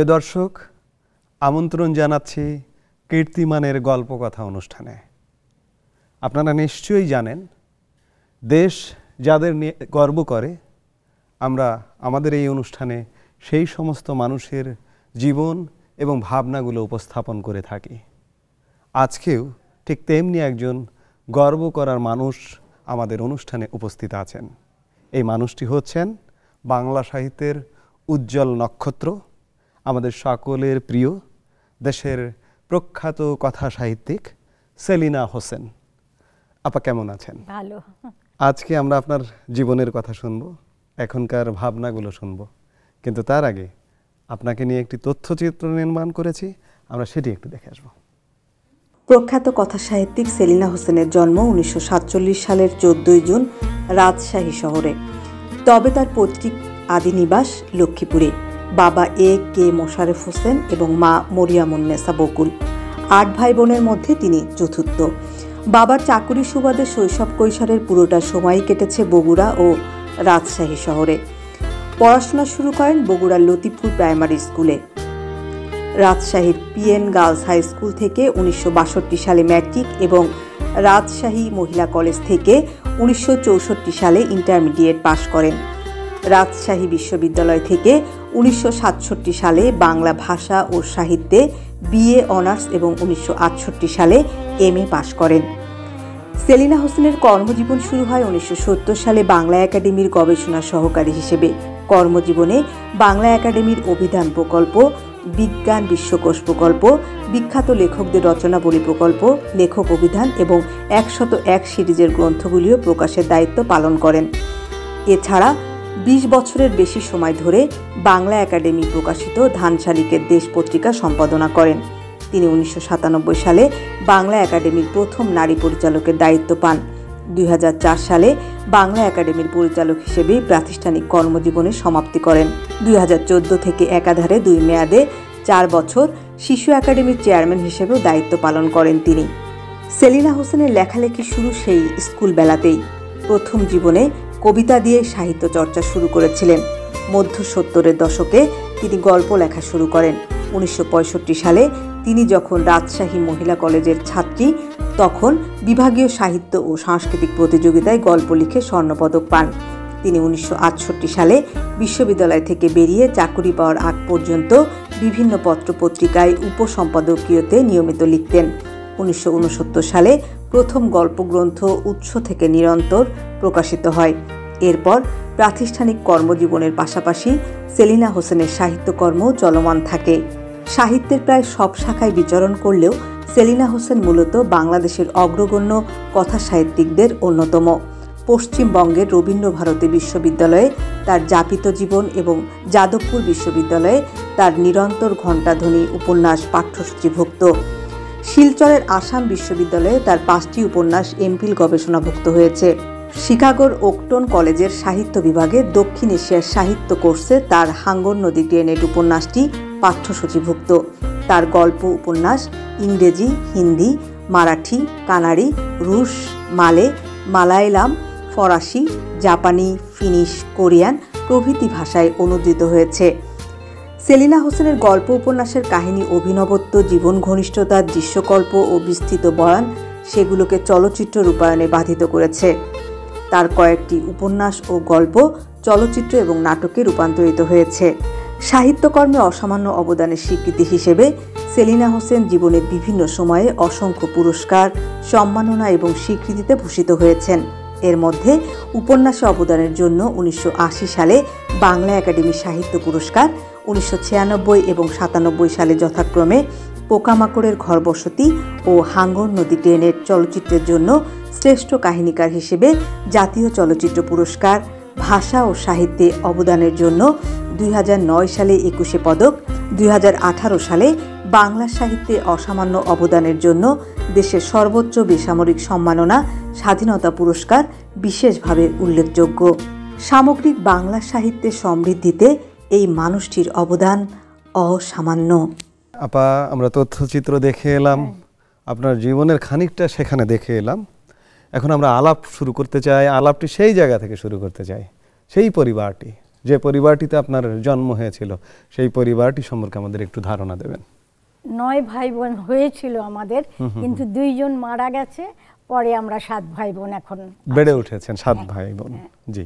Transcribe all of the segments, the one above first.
প্রিয় দর্শক আমন্ত্রণ জানাচ্ছি কীর্তিমানের গল্পকথা অনুষ্ঠানে আপনারা নিশ্চয়ই জানেন দেশ যাদের নিয়ে গর্ব করে আমরা আমাদের এই অনুষ্ঠানে সেই সমস্ত মানুষের জীবন এবং ভাবনাগুলো উপস্থাপন করে থাকি আজকেও ঠিক তেমনি একজন গর্ব করার মানুষ আমাদের অনুষ্ঠানে উপস্থিত আছেন এই মানুষটি হচ্ছেন বাংলা সাহিত্যের উজ্জ্বল নক্ষত্র আমাদের সকলের প্রিয় দেশের প্রখ্যাত কথা সাহিত্যিক সেলিনা হোসেন আপা কেমন আছেন ভালো আজকে আমরা আপনার জীবনের কথা শুনব এখনকার ভাবনাগুলো শুনব কিন্তু তার আগে আপনাকে নিয়ে একটি তথ্যচিত্র নির্মাণ করেছি আমরা সেটি একটু দেখে আসবো প্রখ্যাত কথা সাহিত্যিক সেলিনা হোসেনের জন্ম উনিশশো সালের চোদ্দই জুন রাজশাহী শহরে তবে তার পৈতৃক আদিনিবাস লক্ষ্মীপুরে বাবা এ কে মোশারেফ হোসেন এবং মা মরিয়ামুন্নেসা বকুল আট ভাই বোনের মধ্যে তিনি চতুর্থ বাবার চাকুরি সুবাদে শৈশব কৈশোরের পুরোটা সময় কেটেছে বগুড়া ও রাজশাহী শহরে পড়াশোনা শুরু করেন বগুড়ার লতিপুর প্রাইমারি স্কুলে রাজশাহীর পিএন গার্লস হাই স্কুল থেকে উনিশশো সালে ম্যাট্রিক এবং রাজশাহী মহিলা কলেজ থেকে উনিশশো সালে ইন্টারমিডিয়েট পাশ করেন রাজশাহী বিশ্ববিদ্যালয় থেকে উনিশশো সালে বাংলা ভাষা ও সাহিত্যে বিএ অনার্স এবং উনিশশো সালে এম এ পাশ করেন সেলিনা হোসেনের কর্মজীবন শুরু হয় উনিশশো সালে বাংলা একাডেমির গবেষণা সহকারী হিসেবে কর্মজীবনে বাংলা একাডেমির অভিধান প্রকল্প বিজ্ঞান বিশ্বকোষ প্রকল্প বিখ্যাত লেখকদের রচনাবলী প্রকল্প লেখক অভিধান এবং একশত এক সিরিজের গ্রন্থগুলিও প্রকাশের দায়িত্ব পালন করেন এছাড়া ২০ বছরের বেশি সময় ধরে বাংলা একাডেমি প্রকাশিত ধানশালিকের দেশ পত্রিকা সম্পাদনা করেন তিনি উনিশশো সালে বাংলা একাডেমির প্রথম নারী পরিচালকের দায়িত্ব পান দুই সালে বাংলা একাডেমির পরিচালক হিসেবে প্রাতিষ্ঠানিক কর্মজীবনের সমাপ্তি করেন দুই থেকে একাধারে দুই মেয়াদে চার বছর শিশু একাডেমির চেয়ারম্যান হিসেবেও দায়িত্ব পালন করেন তিনি সেলিনা হোসেনের লেখালেখি শুরু সেই স্কুলবেলাতেই প্রথম জীবনে কবিতা দিয়ে সাহিত্য চর্চা শুরু করেছিলেন মধ্য সত্তরের দশকে তিনি গল্প লেখা শুরু করেন উনিশশো সালে তিনি যখন রাজশাহী মহিলা কলেজের ছাত্রী তখন বিভাগীয় সাহিত্য ও সাংস্কৃতিক প্রতিযোগিতায় গল্প লিখে স্বর্ণপদক পান তিনি উনিশশো সালে বিশ্ববিদ্যালয় থেকে বেরিয়ে চাকুরি পাওয়ার আগ পর্যন্ত বিভিন্ন পত্রপত্রিকায় উপসম্পাদকীয়তে নিয়মিত লিখতেন উনিশশো সালে প্রথম গল্পগ্রন্থ উৎস থেকে নিরন্তর প্রকাশিত হয় এরপর প্রাতিষ্ঠানিক কর্মজীবনের পাশাপাশি সেলিনা হোসেনের সাহিত্যকর্ম চলমান থাকে সাহিত্যের প্রায় সব শাখায় বিচরণ করলেও সেলিনা হোসেন মূলত বাংলাদেশের অগ্রগণ্য কথা সাহিত্যিকদের অন্যতম পশ্চিমবঙ্গের রবীন্দ্রভারতী বিশ্ববিদ্যালয়ে তার যাপিত জীবন এবং যাদবপুর বিশ্ববিদ্যালয়ে তার নিরন্তর ঘণ্টাধ্বনি উপন্যাস পাঠ্যসূচিভুক্ত শিলচরের আসাম বিশ্ববিদ্যালয়ে তার পাঁচটি উপন্যাস এমফিল গবেষণাভুক্ত হয়েছে শিকাগোর ওকটন কলেজের সাহিত্য বিভাগে দক্ষিণ এশিয়ার সাহিত্য কোর্সে তার হাঙ্গর নদী গ্রেনেড উপন্যাসটি পাঠ্যসূচিভুক্ত তার গল্প উপন্যাস ইংরেজি হিন্দি মারাঠি কানাড়ি রুশ মালে মালায়ালাম ফরাসি জাপানি ফিনিশ কোরিয়ান প্রভৃতি ভাষায় অনুদিত হয়েছে সেলিনা হোসেনের গল্প উপন্যাসের কাহিনী অভিনবত্ব জীবন ঘনিষ্ঠতার দৃশ্যকল্প ও বিস্তৃত বয়ান সেগুলোকে চলচ্চিত্র রূপায়ণে বাধিত করেছে তার কয়েকটি উপন্যাস ও গল্প চলচ্চিত্র এবং নাটকে রূপান্তরিত হয়েছে সাহিত্যকর্মে অসামান্য অবদানের স্বীকৃতি হিসেবে সেলিনা হোসেন জীবনের বিভিন্ন সময়ে অসংখ্য পুরস্কার সম্মাননা এবং স্বীকৃতিতে ভূষিত হয়েছেন এর মধ্যে উপন্যাসে অবদানের জন্য উনিশশো সালে বাংলা একাডেমি সাহিত্য পুরস্কার উনিশশো এবং সাতানব্বই সালে যথাক্রমে পোকামাকড়ের ঘর বসতি ও হাঙ্গর নদী ট্রেনের চলচ্চিত্রের জন্য শ্রেষ্ঠ কাহিনীকার হিসেবে জাতীয় চলচ্চিত্র পুরস্কার ভাষা ও সাহিত্যে অবদানের জন্য দুই সালে একুশে পদক দুই সালে বাংলা সাহিত্যে অসামান্য অবদানের জন্য দেশের সর্বোচ্চ বেসামরিক সম্মাননা স্বাধীনতা পুরস্কার বিশেষভাবে উল্লেখযোগ্য সামগ্রিক বাংলা সাহিত্যের সমৃদ্ধিতে এই মানুষটির অবদান অসামান্য আপা আমরা তথ্যচিত্র দেখে এলাম আপনার জীবনের খানিকটা সেখানে দেখে এলাম এখন আমরা আলাপ শুরু করতে চাই আলাপটি সেই জায়গা থেকে শুরু করতে চাই সেই পরিবারটি যে পরিবারটিতে আপনার জন্ম হয়েছিল সেই পরিবারটি সম্পর্কে আমাদের একটু ধারণা দেবেন নয় ভাই বোন হয়েছিল আমাদের কিন্তু দুইজন মারা গেছে পরে আমরা সাত ভাই বোন এখন বেড়ে উঠেছেন সাত হ্যাঁ। ভাই বোন হ্যাঁ। জি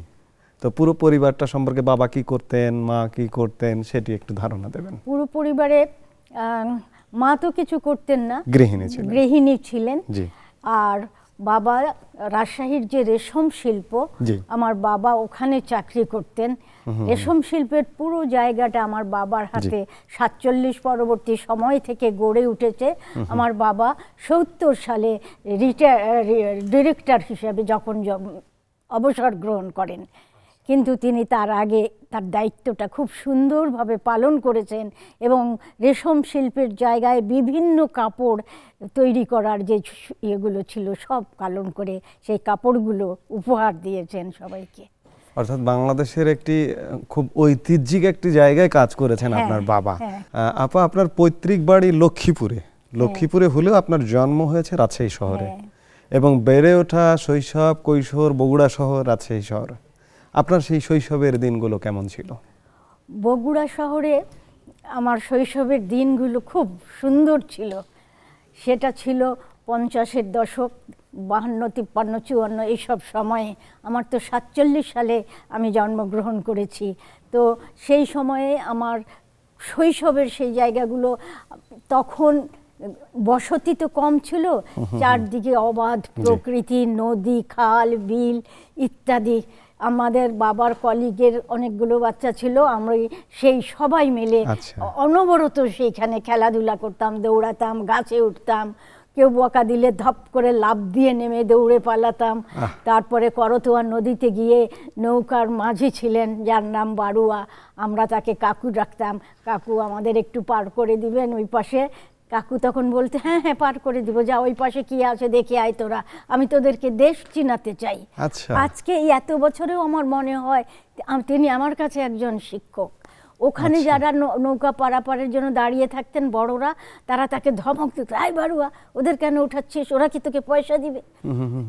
তো পুরো পরিবারটা সম্পর্কে বাবা কি করতেন মা কি করতেন সেটি একটু ধারণা দেবেন পুরো পরিবারে মা তো কিছু করতেন না গৃহিণী ছিলেন গৃহিণী ছিলেন আর বাবা রাজশাহীর যে রেশম শিল্প আমার বাবা ওখানে চাকরি করতেন রেশম শিল্পের পুরো জায়গাটা আমার বাবার হাতে সাতচল্লিশ পরবর্তী সময় থেকে গড়ে উঠেছে আমার বাবা সত্তর সালে রিটায়ার ডিরেক্টর হিসেবে যখন অবসর গ্রহণ করেন কিন্তু তিনি তার আগে তার দায়িত্বটা খুব সুন্দরভাবে পালন করেছেন এবং রেশম শিল্পের জায়গায় বিভিন্ন কাপড় তৈরি করার যে ইয়েগুলো ছিল সব পালন করে সেই কাপড়গুলো উপহার দিয়েছেন সবাইকে অর্থাৎ বাংলাদেশের একটি খুব ঐতিহ্যিক একটি জায়গায় কাজ করেছেন হ্যাঁ, আপনার বাবা হ্যাঁ। আপা আপনার পৈতৃক বাড়ি লক্ষ্মীপুরে হ্যাঁ। লক্ষ্মীপুরে হলেও আপনার জন্ম হয়েছে রাজশাহী শহরে এবং বেড়ে ওঠা শৈশব কৈশোর বগুড়া শহর রাজশাহী শহর আপনার সেই শৈশবের দিনগুলো কেমন ছিল বগুড়া শহরে আমার শৈশবের দিনগুলো খুব সুন্দর ছিল সেটা ছিল পঞ্চাশের দশক বাহান্ন তিপ্পান্ন চুয়ান্ন এইসব সময়ে আমার তো সাতচল্লিশ সালে আমি জন্মগ্রহণ করেছি তো সেই সময়ে আমার শৈশবের সেই জায়গাগুলো তখন বসতি তো কম ছিল চারদিকে অবাধ প্রকৃতি নদী খাল বিল ইত্যাদি আমাদের বাবার কলিগের অনেকগুলো বাচ্চা ছিল আমরা সেই সবাই মিলে আচ্ছা। অনবরত সেইখানে খেলাধুলা করতাম দৌড়াতাম গাছে উঠতাম কেউ বকা দিলে ধপ করে লাভ দিয়ে নেমে দৌড়ে পালাতাম তারপরে করতোয়া নদীতে গিয়ে নৌকার মাঝি ছিলেন যার নাম বারুয়া আমরা তাকে কাকু ডাকতাম কাকু আমাদের একটু পার করে দিবেন ওই পাশে কাকু তখন বলতে হ্যাঁ হ্যাঁ পার করে দিব যা ওই পাশে কি আছে দেখে আয় তোরা আমি তোদেরকে দেশ চিনাতে চাই আচ্ছা। আজকে এই এত বছরেও আমার মনে হয় তিনি আমার কাছে একজন শিক্ষক ওখানে আচ্ছা। যারা নৌকা পারাপারের জন্য দাঁড়িয়ে থাকতেন বড়রা তারা তাকে ধমক দিত আয় বাড়ুয়া ওদের কেন উঠাচ্ছিস ওরা কি তোকে পয়সা দিবে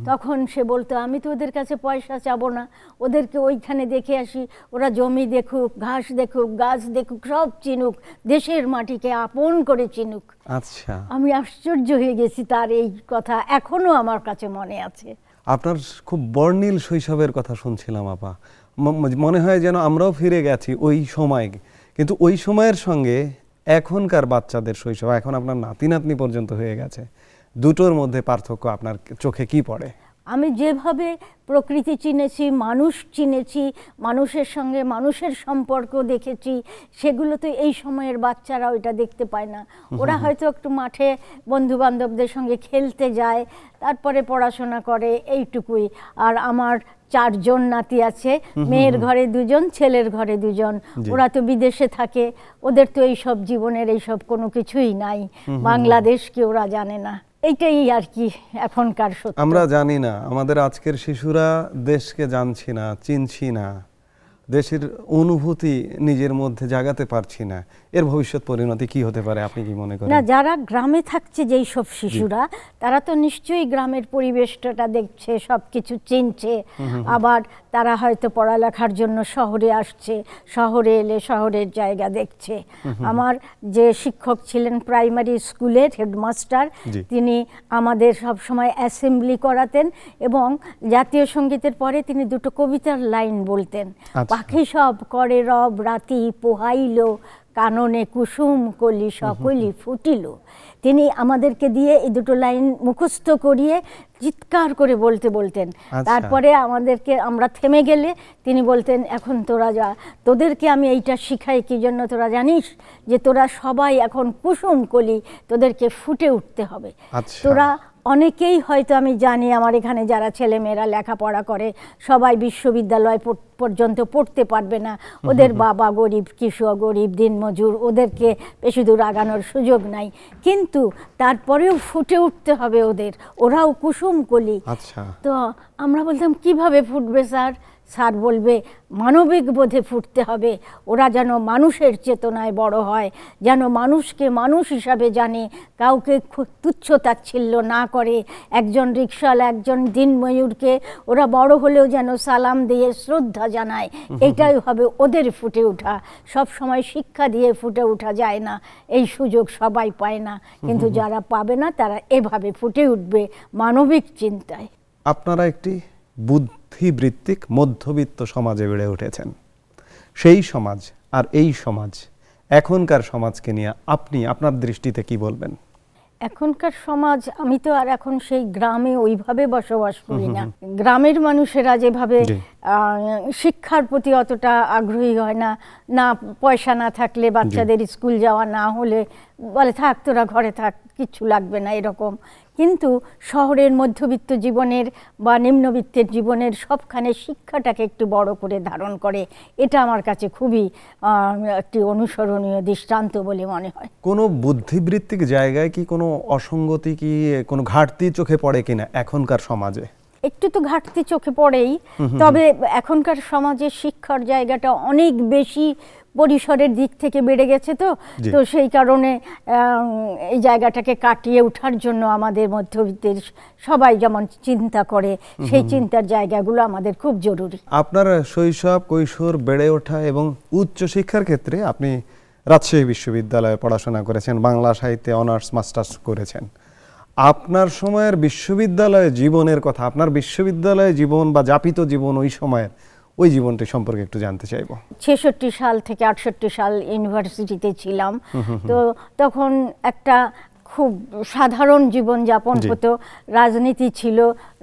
তখন সে বলতো আমি তো ওদের কাছে পয়সা চাব না ওদেরকে ওইখানে দেখে আসি ওরা জমি দেখুক ঘাস দেখুক গাছ দেখুক সব চিনুক দেশের মাটিকে আপন করে চিনুক আচ্ছা আমি আশ্চর্য হয়ে গেছি তার এই কথা এখনো আমার কাছে মনে আছে আপনার খুব বর্ণিল শৈশবের কথা শুনছিলাম আপা মনে হয় যেন আমরাও ফিরে গেছি ওই সময় কিন্তু ওই সময়ের সঙ্গে এখনকার বাচ্চাদের শৈশব এখন আপনার নাতি নাতনি পর্যন্ত হয়ে গেছে দুটোর মধ্যে পার্থক্য আপনার চোখে কি পড়ে আমি যেভাবে প্রকৃতি চিনেছি মানুষ চিনেছি মানুষের সঙ্গে মানুষের সম্পর্ক দেখেছি সেগুলো তো এই সময়ের বাচ্চারা ওইটা দেখতে পায় না ওরা হয়তো একটু মাঠে বন্ধু বান্ধবদের সঙ্গে খেলতে যায় তারপরে পড়াশোনা করে এইটুকুই আর আমার চারজন নাতি আছে মেয়ের ঘরে দুজন ছেলের ঘরে দুজন ওরা তো বিদেশে থাকে ওদের তো এইসব জীবনের এইসব কোনো কিছুই নাই বাংলাদেশ কি ওরা জানে না এইটাই আর কি এখনকার সত্য আমরা জানি না আমাদের আজকের শিশুরা দেশকে জানছি না চিনছি না দেশের অনুভূতি নিজের মধ্যে জাগাতে পারছি না এর ভবিষ্যৎ পরিণতি কি হতে পারে আপনি কি মনে করেন না যারা গ্রামে থাকছে যেই সব শিশুরা তারা তো নিশ্চয়ই গ্রামের পরিবেশটা দেখছে সব কিছু চিনছে আবার তারা হয়তো পড়ালেখার জন্য শহরে আসছে শহরে এলে শহরের জায়গা দেখছে আমার যে শিক্ষক ছিলেন প্রাইমারি স্কুলের হেডমাস্টার তিনি আমাদের সব সময় অ্যাসেম্বলি করাতেন এবং জাতীয় সঙ্গীতের পরে তিনি দুটো কবিতার লাইন বলতেন পাখি আচ্ছা। সব করে রব রাতি পোহাইল কাননে কুসুম কলি সকলি ফুটিল তিনি আমাদেরকে দিয়ে এই দুটো লাইন মুখস্থ করিয়ে চিৎকার করে বলতে বলতেন আচ্ছা। তারপরে আমাদেরকে আমরা থেমে গেলে তিনি বলতেন এখন তোরা যা তোদেরকে আমি এইটা শিখাই কি জন্য তোরা জানিস যে তোরা সবাই এখন কুসুম কলি তোদেরকে ফুটে উঠতে হবে আচ্ছা। তোরা অনেকেই হয়তো আমি জানি আমার এখানে যারা ছেলেমেয়েরা লেখাপড়া করে সবাই বিশ্ববিদ্যালয় পর্যন্ত পড়তে পারবে না ওদের বাবা গরিব কৃষক গরিব দিনমজুর ওদেরকে বেশি দূর আগানোর সুযোগ নাই কিন্তু তারপরেও ফুটে উঠতে হবে ওদের ওরাও কুসুম কলি আচ্ছা। তো আমরা বলতাম কিভাবে ফুটবে স্যার স্যার বলবে মানবিক বোধে ফুটতে হবে ওরা যেন মানুষের চেতনায় বড় হয় যেন মানুষকে মানুষ হিসাবে জানে কাউকে তুচ্ছ তাচ্ছিল্য না করে একজন রিক্সাল একজন দিনময়ূরকে ওরা বড় হলেও যেন সালাম দিয়ে শ্রদ্ধা জানায় এটাই হবে ওদের ফুটে ওঠা সব সময় শিক্ষা দিয়ে ফুটে ওঠা যায় না এই সুযোগ সবাই পায় না কিন্তু যারা পাবে না তারা এভাবে ফুটে উঠবে মানবিক চিন্তায় আপনারা একটি বুদ্ধ বুদ্ধিবৃত্তিক মধ্যবিত্ত সমাজে বেড়ে উঠেছেন সেই সমাজ আর এই সমাজ এখনকার সমাজকে নিয়ে আপনি আপনার দৃষ্টিতে কি বলবেন এখনকার সমাজ আমি তো আর এখন সেই গ্রামে ওইভাবে বসবাস করি না গ্রামের মানুষেরা যেভাবে শিক্ষার প্রতি অতটা আগ্রহী হয় না না পয়সা না থাকলে বাচ্চাদের স্কুল যাওয়া না হলে বলে থাক তোরা ঘরে থাক কিচ্ছু লাগবে না এরকম কিন্তু শহরের মধ্যবিত্ত জীবনের বা নিম্নবিত্তের জীবনের সবখানে শিক্ষাটাকে একটু বড় করে ধারণ করে এটা আমার কাছে খুবই একটি অনুসরণীয় দৃষ্টান্ত বলে মনে হয় কোনো বুদ্ধিবৃত্তিক জায়গায় কি কোনো অসঙ্গতি কি কোনো ঘাটতি চোখে পড়ে কিনা এখনকার সমাজে একটু তো ঘাটতি চোখে পড়েই তবে এখনকার সমাজে শিক্ষার জায়গাটা অনেক বেশি পরিসরের দিক থেকে বেড়ে গেছে তো তো সেই কারণে এই জায়গাটাকে কাটিয়ে ওঠার জন্য আমাদের মধ্যবিত্তের সবাই যেমন চিন্তা করে সেই চিন্তার জায়গাগুলো আমাদের খুব জরুরি আপনার শৈশব কৈশোর বেড়ে ওঠা এবং উচ্চ শিক্ষার ক্ষেত্রে আপনি রাজশাহী বিশ্ববিদ্যালয়ে পড়াশোনা করেছেন বাংলা সাহিত্যে অনার্স মাস্টার্স করেছেন আপনার সময়ের বিশ্ববিদ্যালয়ে জীবনের কথা আপনার বিশ্ববিদ্যালয়ে জীবন বা জাপিত জীবন ওই সময়ের ওই জীবনটি সম্পর্কে একটু জানতে চাইব ছেষট্টি সাল থেকে আটষট্টি সাল ইউনিভার্সিটিতে ছিলাম তো তখন একটা খুব সাধারণ জীবন যাপন হতো রাজনীতি ছিল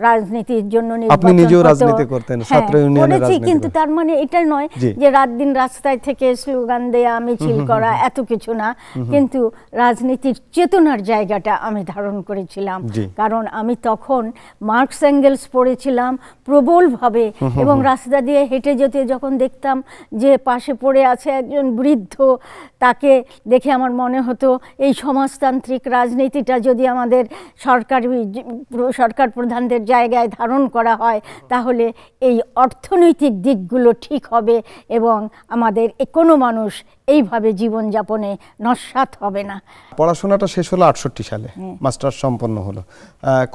রাজনীতির জন্য আপনি নিজেও রাজনীতি করতেন হ্যাঁ, ছাত্র ইউনিয়নের রাজনীতি কিন্তু তার মানে এটা নয় যে রাত দিন রাস্তায় থেকে স্লোগান দেয়া মিছিল করা এত কিছু না কিন্তু রাজনীতির চেতনার জায়গাটা আমি ধারণ করেছিলাম কারণ আমি তখন মার্কস অ্যাঙ্গেলস পড়েছিলাম প্রবলভাবে এবং রাস্তা দিয়ে হেঁটে যেতে যখন দেখতাম যে পাশে পড়ে আছে একজন বৃদ্ধ তাকে দেখে আমার মনে হতো এই সমাজতান্ত্রিক রাজনীতিটা যদি আমাদের সরকার সরকার প্রধানদের জায়গায় ধারণ করা হয় তাহলে এই অর্থনৈতিক দিকগুলো ঠিক হবে এবং আমাদের কোনো মানুষ এইভাবে জীবনযাপনে নস্বাত হবে না পড়াশোনাটা শেষ হলো আটষট্টি সালে হ্যাঁ। মাস্টার সম্পন্ন হলো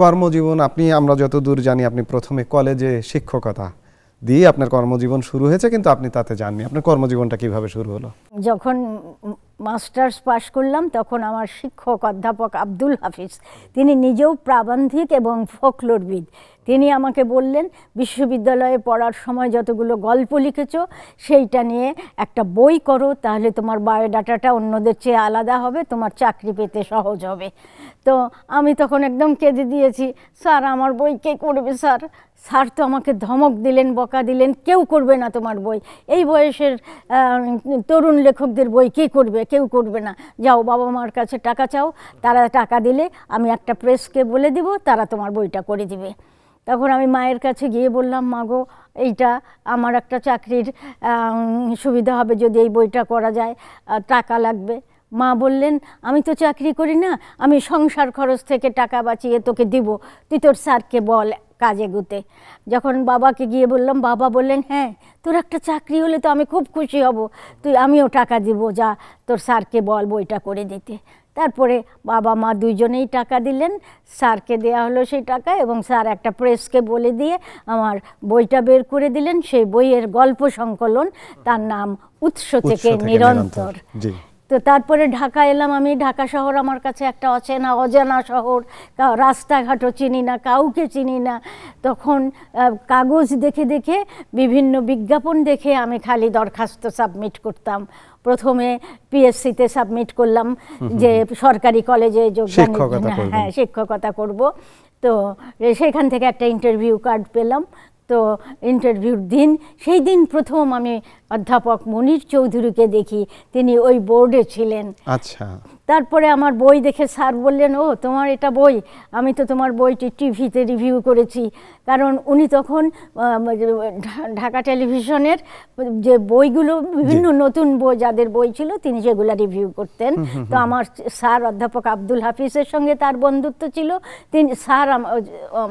কর্মজীবন আপনি আমরা যত দূর জানি আপনি প্রথমে কলেজে শিক্ষকতা দিয়ে আপনার কর্মজীবন শুরু হয়েছে কিন্তু আপনি তাতে যাননি আপনার কর্মজীবনটা কিভাবে শুরু হলো যখন মাস্টার্স পাশ করলাম তখন আমার শিক্ষক অধ্যাপক আব্দুল হাফিজ তিনি নিজেও প্রাবন্ধিক এবং ফোকলোরবিদ তিনি আমাকে বললেন বিশ্ববিদ্যালয়ে পড়ার সময় যতগুলো গল্প লিখেছ সেইটা নিয়ে একটা বই করো তাহলে তোমার বায়োডাটাটা অন্যদের চেয়ে আলাদা হবে তোমার চাকরি পেতে সহজ হবে তো আমি তখন একদম কেঁদে দিয়েছি স্যার আমার বই কে করবে স্যার স্যার তো আমাকে ধমক দিলেন বকা দিলেন কেউ করবে না তোমার বই এই বয়সের তরুণ লেখকদের বই কে করবে কেউ করবে না যাও বাবা মার কাছে টাকা চাও তারা টাকা দিলে আমি একটা প্রেসকে বলে দিব তারা তোমার বইটা করে দিবে তখন আমি মায়ের কাছে গিয়ে বললাম মাগো এইটা আমার একটা চাকরির সুবিধা হবে যদি এই বইটা করা যায় টাকা লাগবে মা বললেন আমি তো চাকরি করি না আমি সংসার খরচ থেকে টাকা বাঁচিয়ে তোকে দিব তুই তোর স্যারকে বল কাজে গুতে যখন বাবাকে গিয়ে বললাম বাবা বললেন হ্যাঁ তোর একটা চাকরি হলে তো আমি খুব খুশি হব তুই আমিও টাকা দিব যা তোর স্যারকে বল বইটা করে দিতে তারপরে বাবা মা দুজনেই টাকা দিলেন স্যারকে দেয়া হলো সেই টাকা এবং স্যার একটা প্রেসকে বলে দিয়ে আমার বইটা বের করে দিলেন সেই বইয়ের গল্প সংকলন তার নাম উৎস থেকে নিরন্তর তো তারপরে ঢাকা এলাম আমি ঢাকা শহর আমার কাছে একটা অচেনা অজানা শহর রাস্তাঘাটও চিনি না কাউকে চিনি না তখন কাগজ দেখে দেখে বিভিন্ন বিজ্ঞাপন দেখে আমি খালি দরখাস্ত সাবমিট করতাম প্রথমে পিএসসিতে সাবমিট করলাম যে সরকারি কলেজে যোগ হ্যাঁ, হ্যাঁ, হ্যাঁ শিক্ষকতা করব তো সেখান থেকে একটা ইন্টারভিউ কার্ড পেলাম তো ইন্টারভিউর দিন সেই দিন প্রথম আমি অধ্যাপক মনির চৌধুরীকে দেখি তিনি ওই বোর্ডে ছিলেন আচ্ছা তারপরে আমার বই দেখে স্যার বললেন ও তোমার এটা বই আমি তো তোমার বইটি টিভিতে রিভিউ করেছি কারণ উনি তখন ঢাকা টেলিভিশনের যে বইগুলো বিভিন্ন নতুন বই যাদের বই ছিল তিনি সেগুলো রিভিউ করতেন তো আমার স্যার অধ্যাপক আব্দুল হাফিজের সঙ্গে তার বন্ধুত্ব ছিল তিনি স্যার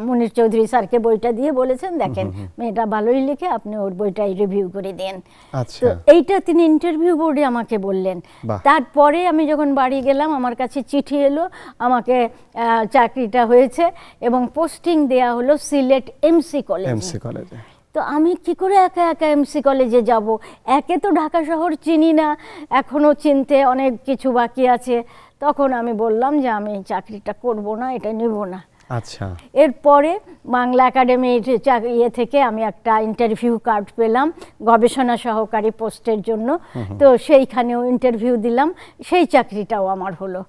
মুনির চৌধুরী স্যারকে বইটা দিয়ে বলেছেন দেখেন মেয়েটা ভালোই লিখে আপনি ওর বইটাই রিভিউ করে দেন আচ্ছা। তো এইটা তিনি ইন্টারভিউ বোর্ডে আমাকে বললেন তারপরে আমি যখন বাড়ি গেলাম আমার কাছে চিঠি এলো আমাকে চাকরিটা হয়েছে এবং পোস্টিং দেয়া হলো সিলেট এমসি কলেজ এমসি কলেজে তো আমি কি করে একা একা এমসি কলেজে যাব একে তো ঢাকা শহর চিনি না এখনও চিনতে অনেক কিছু বাকি আছে তখন আমি বললাম যে আমি চাকরিটা করব না এটা নেব না আচ্ছা এরপরে বাংলা একাডেমির ইয়ে থেকে আমি একটা ইন্টারভিউ কার্ড পেলাম গবেষণা সহকারী পোস্টের জন্য তো সেইখানেও ইন্টারভিউ দিলাম সেই চাকরিটাও আমার হলো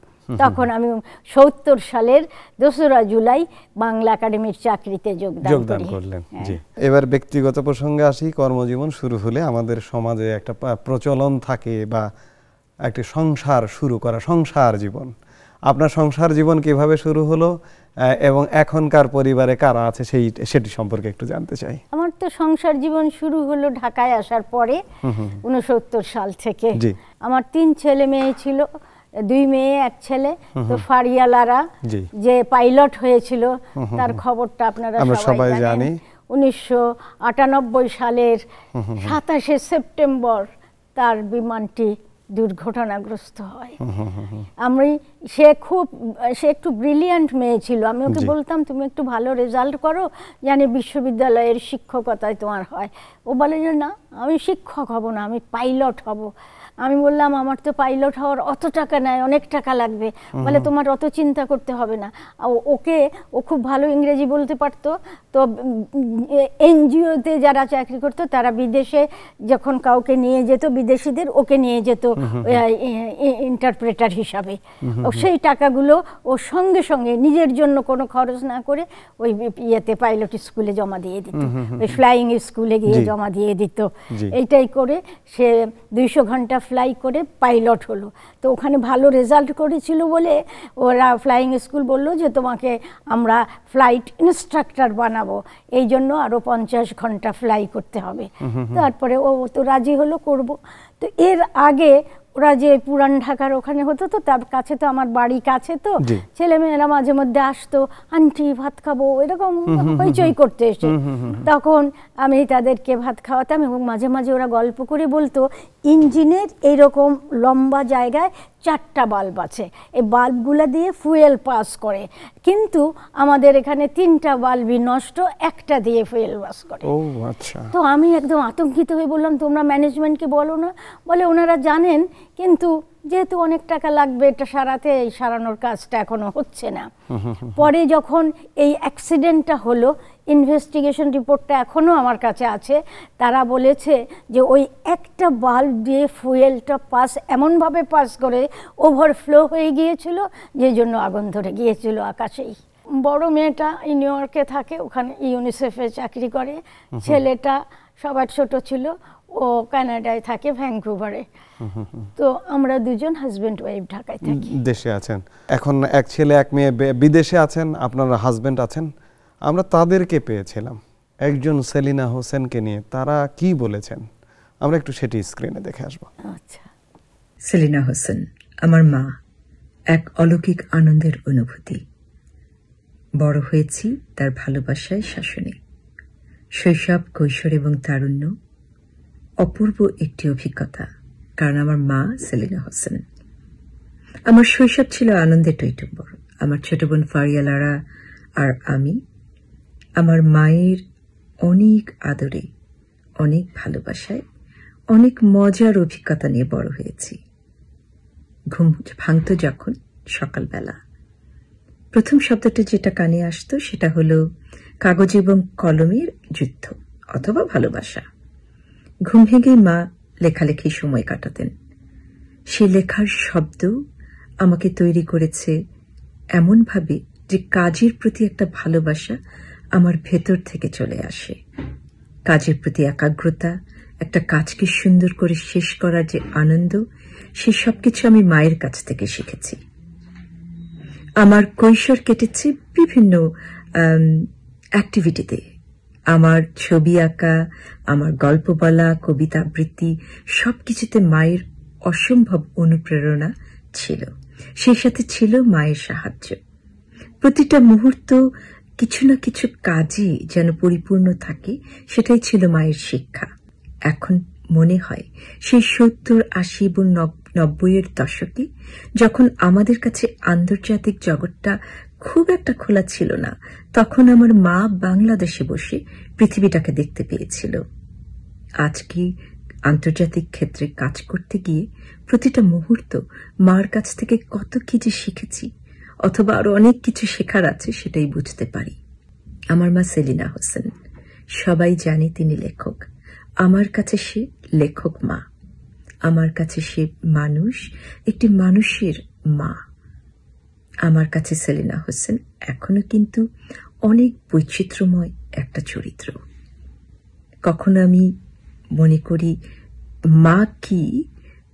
তখন আমি সত্তর সালের দোসরা জুলাই বাংলা একাডেমির চাকরিতে যোগদান করলেন হ্যাঁ। এবার ব্যক্তিগত প্রসঙ্গে আসি কর্মজীবন শুরু হলে আমাদের সমাজে একটা প্রচলন থাকে বা একটি সংসার শুরু করা সংসার জীবন আপনার সংসার জীবন কিভাবে শুরু হলো এবং এখনকার পরিবারে কারা আছে সেই সেটি সম্পর্কে একটু জানতে চাই আমার তো সংসার জীবন শুরু হলো ঢাকায় আসার পরে উনসত্তর সাল থেকে আমার তিন ছেলে মেয়ে ছিল দুই মেয়ে এক ছেলে তো ফারিয়ালারা যে পাইলট হয়েছিল তার খবরটা আপনারা সবাই জানি উনিশশো সালের সাতাশে সেপ্টেম্বর তার বিমানটি দুর্ঘটনাগ্রস্ত হয় আমি সে খুব সে একটু ব্রিলিয়ান্ট মেয়ে ছিল আমি ওকে বলতাম তুমি একটু ভালো রেজাল্ট করো জানি বিশ্ববিদ্যালয়ের শিক্ষকতায় তোমার হয় ও বলে যে না আমি শিক্ষক হব না আমি পাইলট হব আমি বললাম আমার তো পাইলট হওয়ার অত টাকা নেয় অনেক টাকা লাগবে বলে তোমার অত চিন্তা করতে হবে না ওকে ও খুব ভালো ইংরেজি বলতে পারতো তো এনজিওতে যারা চাকরি করতো তারা বিদেশে যখন কাউকে নিয়ে যেত বিদেশিদের ওকে নিয়ে যেত ইন্টারপ্রেটার হিসাবে সেই টাকাগুলো ও সঙ্গে সঙ্গে নিজের জন্য কোনো খরচ না করে ওই ইয়েতে পাইলট স্কুলে জমা দিয়ে দিত ওই ফ্লাইং স্কুলে গিয়ে জমা দিয়ে দিত এইটাই করে সে দুইশো ঘন্টা ফ্লাই করে পাইলট হলো তো ওখানে ভালো রেজাল্ট করেছিল বলে ওরা ফ্লাইং স্কুল বললো যে তোমাকে আমরা ফ্লাইট ইনস্ট্রাক্টর বানাবো এই জন্য আরও পঞ্চাশ ঘন্টা ফ্লাই করতে হবে তারপরে ও তো রাজি হলো করব তো এর আগে ওরা যে পুরান ঢাকার ওখানে হতো তো তার কাছে তো আমার বাড়ি কাছে তো ছেলেমেয়েরা মাঝে মধ্যে আসতো আন্টি ভাত খাবো এরকম হইচই করতে এসে তখন আমি তাদেরকে ভাত খাওয়াতাম এবং মাঝে মাঝে ওরা গল্প করে বলতো ইঞ্জিনের এইরকম লম্বা জায়গায় চারটা বাল্ব আছে এই বাল্বগুলো দিয়ে ফুয়েল পাস করে কিন্তু আমাদের এখানে তিনটা বাল্বই নষ্ট একটা দিয়ে ফুয়েল পাস করে ও আচ্ছা তো আমি একদম আতঙ্কিত হয়ে বললাম তোমরা ম্যানেজমেন্টকে বলো না বলে ওনারা জানেন কিন্তু যেহেতু অনেক টাকা লাগবে এটা সারাতে এই সারানোর কাজটা এখনো হচ্ছে না পরে যখন এই অ্যাক্সিডেন্টটা হলো ইনভেস্টিগেশন রিপোর্টটা এখনও আমার কাছে আছে তারা বলেছে যে ওই একটা বাল্ব দিয়ে ফুয়েলটা পাস এমনভাবে পাস করে ওভারফ্লো হয়ে গিয়েছিল যে জন্য আগুন ধরে গিয়েছিল আকাশেই বড় মেয়েটা নিউ ইয়র্কে থাকে ওখানে ইউনিসেফে চাকরি করে ছেলেটা সবার ছোট ছিল ও কানাডায় থাকে ভ্যাঙ্কুভারে তো আমরা দুজন হাজবেন্ড ওয়াইফ ঢাকায় থাকি দেশে আছেন এখন এক ছেলে এক মেয়ে বিদেশে আছেন আপনার হাজবেন্ড আছেন আমরা তাদেরকে পেয়েছিলাম একজন সেলিনা হোসেনকে নিয়ে তারা কি বলেছেন আমরা একটু সেটি স্ক্রিনে দেখে আসব আচ্ছা সেলিনা হোসেন আমার মা এক অলৌকিক আনন্দের অনুভূতি বড় হয়েছি তার ভালোবাসায় শাসনে শৈশব কৈশোর এবং তারুণ্য অপূর্ব একটি অভিজ্ঞতা কারণ আমার মা সেলিনা হোসেন আমার শৈশব ছিল আনন্দের টৈটম্বর আমার ছোট বোন ফারিয়ালারা আর আমি আমার মায়ের অনেক আদরে অনেক ভালোবাসায় অনেক মজার অভিজ্ঞতা নিয়ে বড় হয়েছি ঘুম ভাঙত যখন সকালবেলা প্রথম শব্দটা যেটা কানে আসতো সেটা হলো কাগজ এবং কলমের যুদ্ধ অথবা ভালোবাসা ঘুম ভেঙেই মা লেখালেখি সময় কাটাতেন সে লেখার শব্দ আমাকে তৈরি করেছে এমনভাবে যে কাজের প্রতি একটা ভালোবাসা আমার ভেতর থেকে চলে আসে কাজের প্রতি একাগ্রতা একটা কাজকে সুন্দর করে শেষ করার যে আনন্দ সে সব কিছু আমি মায়ের কাছ থেকে শিখেছি আমার কৈশোর কেটেছে বিভিন্ন অ্যাক্টিভিটিতে আমার ছবি আঁকা আমার গল্প বলা কবিতা আবৃত্তি সবকিছুতে মায়ের অসম্ভব অনুপ্রেরণা ছিল সেই সাথে ছিল মায়ের সাহায্য প্রতিটা মুহূর্ত কিছু না কিছু কাজে যেন পরিপূর্ণ থাকে সেটাই ছিল মায়ের শিক্ষা এখন মনে হয় সেই সত্তর আশি এবং নব্বইয়ের দশকে যখন আমাদের কাছে আন্তর্জাতিক জগৎটা খুব একটা খোলা ছিল না তখন আমার মা বাংলাদেশে বসে পৃথিবীটাকে দেখতে পেয়েছিল আজকে আন্তর্জাতিক ক্ষেত্রে কাজ করতে গিয়ে প্রতিটা মুহূর্ত মার কাছ থেকে কত কি যে শিখেছি অথবা আরো অনেক কিছু শেখার আছে সেটাই বুঝতে পারি আমার মা সেলিনা হোসেন সবাই জানে তিনি লেখক আমার কাছে সে লেখক মা আমার কাছে সে মানুষ একটি মানুষের মা আমার কাছে সেলিনা হোসেন এখনো কিন্তু অনেক বৈচিত্র্যময় একটা চরিত্র কখনো আমি মনে করি মা কি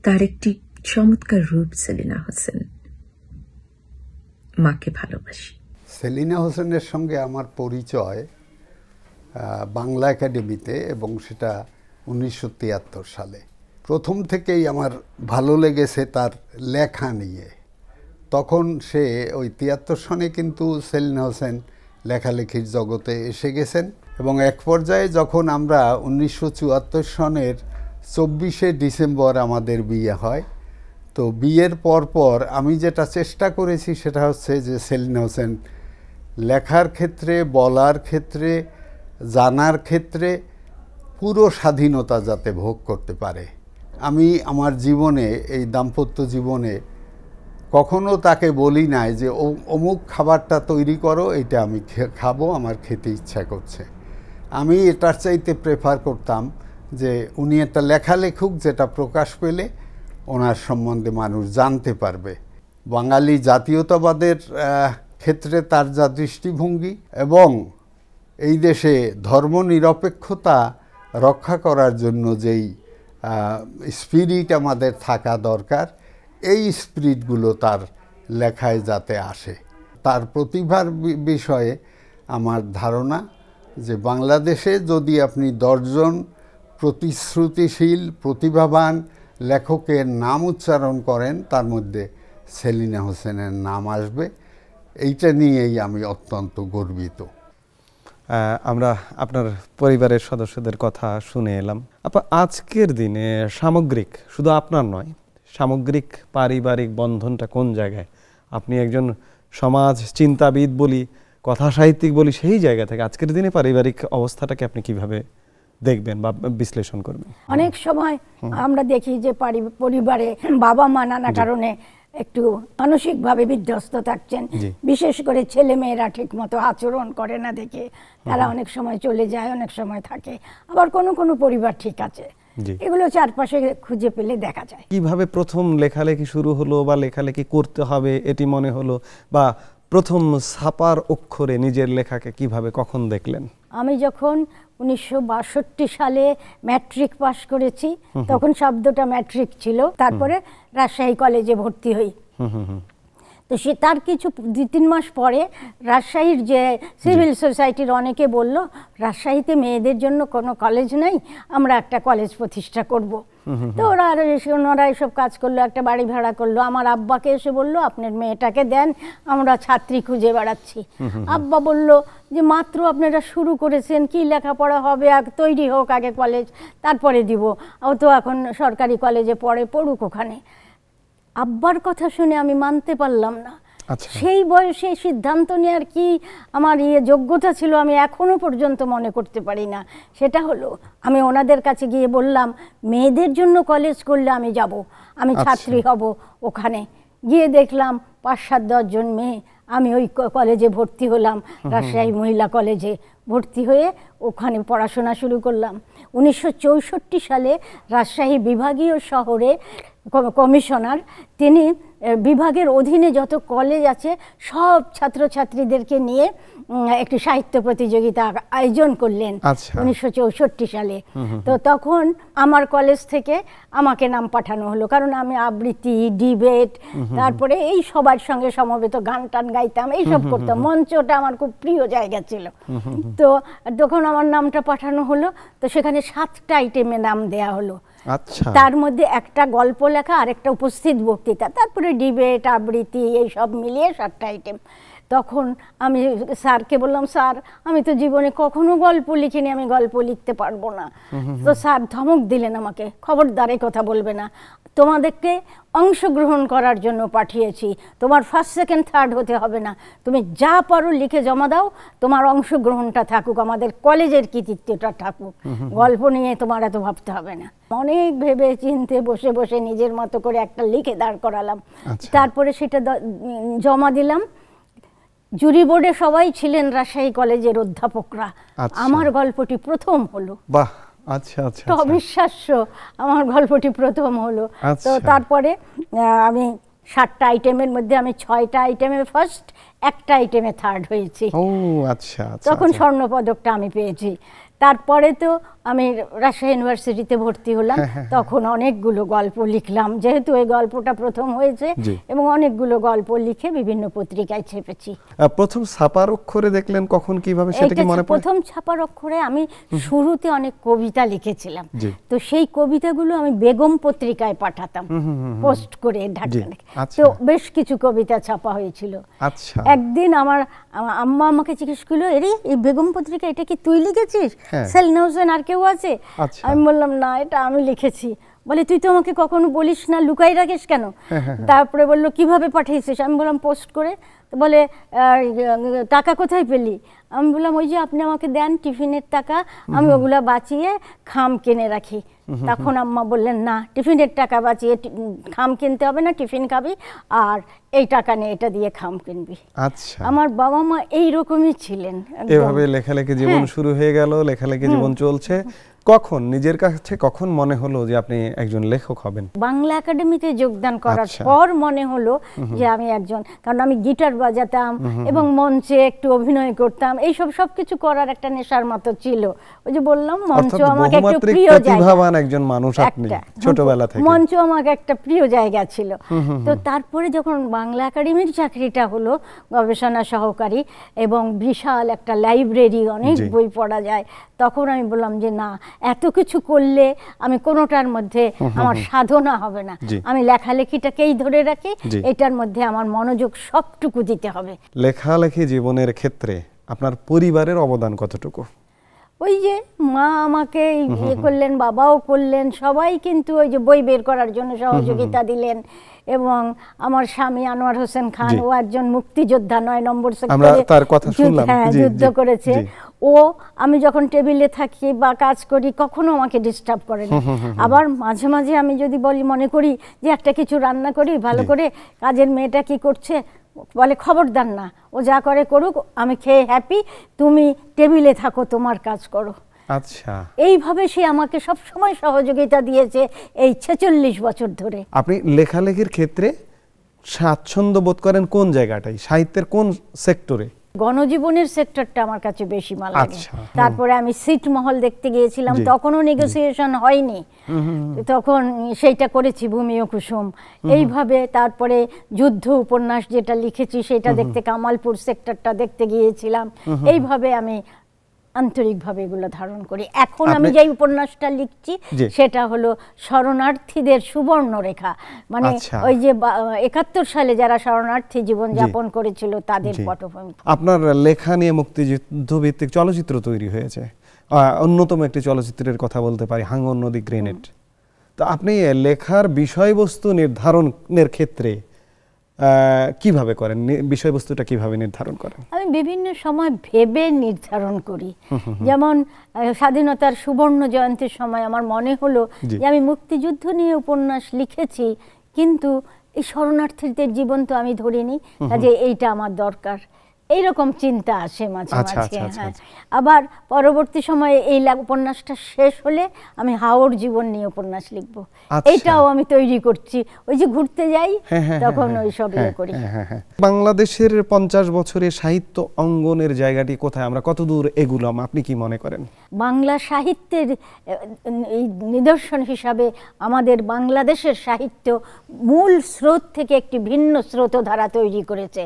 তার একটি চমৎকার রূপ সেলিনা হোসেন মাকে ভালোবাসি সেলিনা হোসেনের সঙ্গে আমার পরিচয় বাংলা একাডেমিতে এবং সেটা উনিশশো সালে প্রথম থেকেই আমার ভালো লেগেছে তার লেখা নিয়ে তখন সে ওই তিয়াত্তর সনে কিন্তু সেলিন হোসেন লেখালেখির জগতে এসে গেছেন এবং এক পর্যায়ে যখন আমরা উনিশশো চুয়াত্তর সনের চব্বিশে ডিসেম্বর আমাদের বিয়ে হয় তো বিয়ের পরপর আমি যেটা চেষ্টা করেছি সেটা হচ্ছে যে সেলিন হোসেন লেখার ক্ষেত্রে বলার ক্ষেত্রে জানার ক্ষেত্রে পুরো স্বাধীনতা যাতে ভোগ করতে পারে আমি আমার জীবনে এই দাম্পত্য জীবনে কখনো তাকে বলি নাই যে অমুক খাবারটা তৈরি করো এটা আমি খাবো আমার খেতে ইচ্ছা করছে আমি এটার চাইতে প্রেফার করতাম যে উনি একটা লেখা লেখুক যেটা প্রকাশ পেলে ওনার সম্বন্ধে মানুষ জানতে পারবে বাঙালি জাতীয়তাবাদের ক্ষেত্রে তার যা দৃষ্টিভঙ্গি এবং এই দেশে ধর্মনিরপেক্ষতা রক্ষা করার জন্য যেই স্পিরিট আমাদের থাকা দরকার এই স্পিরিটগুলো তার লেখায় যাতে আসে তার প্রতিভার বিষয়ে আমার ধারণা যে বাংলাদেশে যদি আপনি দশজন প্রতিশ্রুতিশীল প্রতিভাবান লেখকের নাম উচ্চারণ করেন তার মধ্যে সেলিনা হোসেনের নাম আসবে এইটা নিয়েই আমি অত্যন্ত গর্বিত আমরা আপনার পরিবারের সদস্যদের কথা শুনে এলাম আপা আজকের দিনে সামগ্রিক শুধু আপনার নয় সামগ্রিক পারিবারিক বন্ধনটা কোন জায়গায় আপনি একজন সমাজ চিন্তাবিদ বলি কথা সাহিত্যিক বলি সেই জায়গা থেকে আজকের দিনে পারিবারিক অবস্থাটাকে আপনি কিভাবে দেখবেন বা বিশ্লেষণ করবেন অনেক সময় আমরা দেখি যে পরিবারে বাবা মা নানা কারণে একটু মানসিকভাবে বিধ্বস্ত থাকছেন বিশেষ করে ছেলে মেয়েরা ঠিক মতো আচরণ করে না দেখে তারা অনেক সময় চলে যায় অনেক সময় থাকে আবার কোনো কোনো পরিবার ঠিক আছে এগুলো চারপাশে খুঁজে পেলে দেখা যায় কিভাবে প্রথম লেখালেখি শুরু হলো বা লেখালেখি করতে হবে এটি মনে হলো বা প্রথম ছাপার অক্ষরে নিজের লেখাকে কিভাবে কখন দেখলেন আমি যখন উনিশশো সালে ম্যাট্রিক পাশ করেছি তখন শব্দটা ম্যাট্রিক ছিল তারপরে রাজশাহী কলেজে ভর্তি হই তো সে তার কিছু দুই তিন মাস পরে রাজশাহীর যে সিভিল সোসাইটির অনেকে বলল রাজশাহীতে মেয়েদের জন্য কোনো কলেজ নাই আমরা একটা কলেজ প্রতিষ্ঠা করব। তো ওরা আরও এসে ওনারা এসব কাজ করলো একটা বাড়ি ভাড়া করলো আমার আব্বাকে এসে বলল আপনার মেয়েটাকে দেন আমরা ছাত্রী খুঁজে বেড়াচ্ছি আব্বা বলল যে মাত্র আপনারা শুরু করেছেন কি লেখাপড়া হবে আগে তৈরি হোক আগে কলেজ তারপরে দিব ও তো এখন সরকারি কলেজে পড়ে পড়ুক ওখানে আব্বার কথা শুনে আমি মানতে পারলাম না আচ্ছা। সেই বয়সে সিদ্ধান্ত নেওয়ার কি আমার ইয়ে যোগ্যতা ছিল আমি এখনো পর্যন্ত মনে করতে পারি না সেটা হলো আমি ওনাদের কাছে গিয়ে বললাম মেয়েদের জন্য কলেজ করলে আমি যাব আমি আচ্ছা। ছাত্রী হব ওখানে গিয়ে দেখলাম পাঁচ সাত দশজন মেয়ে আমি ওই কলেজে ভর্তি হলাম রাজশাহী মহিলা কলেজে ভর্তি হয়ে ওখানে পড়াশোনা শুরু করলাম উনিশশো সালে রাজশাহী বিভাগীয় শহরে কমিশনার তিনি বিভাগের অধীনে যত কলেজ আছে সব ছাত্রছাত্রীদেরকে নিয়ে একটি সাহিত্য প্রতিযোগিতা আয়োজন করলেন আচ্ছা। উনিশশো চৌষট্টি সালে তো তখন আমার কলেজ থেকে আমাকে নাম পাঠানো হলো কারণ আমি আবৃত্তি ডিবেট তারপরে এই সবার সঙ্গে সমবেত গান টান গাইতাম এইসব করতাম মঞ্চটা আমার খুব প্রিয় জায়গা ছিল তো তখন আমার নামটা পাঠানো হলো তো সেখানে সাতটা আইটেমে নাম দেয়া হলো আচ্ছা। তার মধ্যে একটা গল্প লেখা আর একটা উপস্থিত বক্তৃতা তারপরে ডিবেট আবৃত্তি এইসব মিলিয়ে সাতটা আইটেম তখন আমি স্যারকে বললাম স্যার আমি তো জীবনে কখনো গল্প লিখিনি আমি গল্প লিখতে পারবো না তো স্যার ধমক দিলেন আমাকে খবরদারে কথা বলবে না তোমাদেরকে অংশগ্রহণ করার জন্য পাঠিয়েছি তোমার ফার্স্ট সেকেন্ড থার্ড হতে হবে না তুমি যা পারো লিখে জমা দাও তোমার অংশগ্রহণটা থাকুক আমাদের কলেজের কৃতিত্বটা থাকুক গল্প নিয়ে তোমার এত ভাবতে হবে না অনেক ভেবে চিনতে বসে বসে নিজের মতো করে একটা লিখে দাঁড় করালাম আচ্ছা। তারপরে সেটা জমা দিলাম জুরি বোর্ডে সবাই ছিলেন রাজশাহী কলেজের অধ্যাপকরা আচ্ছা। আমার গল্পটি প্রথম হলো বাহ আচ্ছা আচ্ছা, আচ্ছা। অবিশ্বাস্য আমার গল্পটি প্রথম হলো তো আচ্ছা। তারপরে আমি সাতটা আইটেমের মধ্যে আমি ছয়টা আইটেমে ফার্স্ট একটা আইটেমে থার্ড হয়েছি ও আচ্ছা তখন স্বর্ণপদকটা আমি পেয়েছি তারপরে তো আমি রাজশাহী ইউনিভার্সিটিতে ভর্তি হলাম হ্যাঁ, হ্যাঁ, হ্যাঁ। তখন অনেকগুলো গল্প লিখলাম যেহেতু ওই গল্পটা প্রথম হয়েছে এবং অনেকগুলো গল্প লিখে বিভিন্ন পত্রিকায় ছেপেছি প্রথম ছাপার অক্ষরে দেখলেন কখন কিভাবে সেটা কি মনে পড়ে প্রথম ছাপার অক্ষরে আমি শুরুতে অনেক কবিতা লিখেছিলাম তো সেই কবিতাগুলো আমি বেগম পত্রিকায় পাঠাতাম পোস্ট করে ঢাকা আচ্ছা। তো বেশ কিছু কবিতা ছাপা হয়েছিল আচ্ছা একদিন আমার আম্মা আমাকে জিজ্ঞেস করলো এরে এই বেগম পত্রিকা এটা কি তুই লিখেছিস সেলনাউজেন আর কেউ কেউ আছে আচ্ছা। আমি বললাম না এটা আমি লিখেছি বলে তুই তো আমাকে কখনো বলিস না লুকাই রাখিস কেন তারপরে বললো কিভাবে পাঠিয়েছিস আমি বললাম পোস্ট করে বলে টাকা কোথায় পেলি আমি বললাম ওই যে আপনি আমাকে দেন টিফিনের টাকা আমি ওগুলা বাঁচিয়ে খাম কিনে রাখি তখন আম্মা বললেন না টিফিনের টাকা বাঁচিয়ে খাম কিনতে হবে না টিফিন খাবি আর এই টাকা নিয়ে এটা দিয়ে খাম কিনবি আচ্ছা আমার বাবা মা এইরকমই ছিলেন এভাবে লেখালেখি জীবন হ্যাঁ। শুরু হয়ে গেল লেখালেখি জীবন চলছে কখন নিজের কাছে কখন মনে হলো যে আপনি একজন লেখক হবেন বাংলা একাডেমিতে যোগদান করার আচ্ছা। পর মনে হলো যে আমি একজন কারণ আমি গিটার বাজাতাম এবং মঞ্চে একটু অভিনয় করতাম এই সব সবকিছু করার একটা নেশার মতো ছিল ওই যে বললাম মঞ্চ আমাকে একটু প্রিয় প্রতিভাবান একজন মানুষ আপনি ছোটবেলা থেকে মঞ্চ আমাকে একটা প্রিয় জায়গা ছিল তো তারপরে যখন বাংলা একাডেমির চাকরিটা হলো গবেষণা সহকারী এবং বিশাল একটা লাইব্রেরি অনেক বই পড়া যায় তখন আমি বললাম যে না এত কিছু করলে আমি কোনোটার মধ্যে আমার সাধনা হবে না আমি লেখালেখিটাকেই ধরে রাখি এটার মধ্যে আমার মনোযোগ সবটুকু দিতে হবে লেখালেখি জীবনের ক্ষেত্রে আপনার পরিবারের অবদান কতটুকু ওই যে মা আমাকে ইয়ে করলেন বাবাও করলেন সবাই কিন্তু ওই যে বই বের করার জন্য সহযোগিতা দিলেন এবং আমার স্বামী আনোয়ার হোসেন খান ও একজন মুক্তিযোদ্ধা নয় নম্বর হ্যাঁ যুদ্ধ করেছে ও আমি যখন টেবিলে থাকি বা কাজ করি কখনো আমাকে ডিস্টার্ব করে আবার মাঝে মাঝে আমি যদি বলি মনে করি যে একটা কিছু রান্না করি ভালো করে কাজের মেয়েটা কি করছে বলে খবরদার না ও যা করে করুক আমি খেয়ে হ্যাপি তুমি টেবিলে থাকো তোমার কাজ করো আচ্ছা এইভাবে সে আমাকে সব সময় সহযোগিতা দিয়েছে এই ছেচল্লিশ বছর ধরে আপনি লেখালেখির ক্ষেত্রে স্বাচ্ছন্দ্য বোধ করেন কোন জায়গাটায় সাহিত্যের কোন সেক্টরে গণজীবনের সেক্টরটা আমার কাছে বেশি ভালো লাগে আচ্ছা, তারপরে আমি সিট মহল দেখতে গিয়েছিলাম তখনও নেগোসিয়েশন হয়নি তখন সেইটা করেছি ভূমি ও কুসুম এইভাবে তারপরে যুদ্ধ উপন্যাস যেটা লিখেছি সেটা দেখতে কামালপুর সেক্টরটা দেখতে গিয়েছিলাম এইভাবে আমি আন্তরিকভাবে এগুলো ধারণ করি এখন আমি যে উপন্যাসটা লিখছি সেটা হলো শরণার্থীদের সুবর্ণরেখা মানে আচ্ছা। ওই যে একাত্তর সালে যারা শরণার্থী জীবন যাপন করেছিল তাদের পটভূমি আপনার লেখা নিয়ে মুক্তিযুদ্ধ ভিত্তিক চলচ্চিত্র তৈরি হয়েছে অন্যতম একটি চলচ্চিত্রের কথা বলতে পারি হাঙ্গর নদী গ্রেনেড তো আপনি লেখার বিষয়বস্তু নির্ধারণের ক্ষেত্রে কিভাবে করেন বিষয়বস্তুটা কিভাবে নির্ধারণ করেন আমি বিভিন্ন সময় ভেবে নির্ধারণ করি যেমন স্বাধীনতার সুবর্ণ জয়ন্তীর সময় আমার মনে হলো যে আমি মুক্তিযুদ্ধ নিয়ে উপন্যাস লিখেছি কিন্তু এই শরণার্থীদের জীবন তো আমি ধরিনি কাজে এইটা আমার দরকার এইরকম চিন্তা আসে মাঝে আচ্ছা, মাঝে আচ্ছা, আচ্ছা, হ্যাঁ। আবার পরবর্তী সময়ে এই উপন্যাসটা শেষ হলে আমি হাওড় জীবন নিয়ে উপন্যাস লিখব এটাও আমি তৈরি করছি ওই যে ঘুরতে যাই হ্যাঁ, হ্যাঁ, তখন ওই সব ইয়ে করি বাংলাদেশের পঞ্চাশ বছরে সাহিত্য অঙ্গনের জায়গাটি কোথায় আমরা কতদূর এগুলাম আপনি কি মনে করেন বাংলা সাহিত্যের এই নিদর্শন হিসাবে আমাদের বাংলাদেশের সাহিত্য মূল স্রোত থেকে একটি ভিন্ন স্রোত ধারা তৈরি করেছে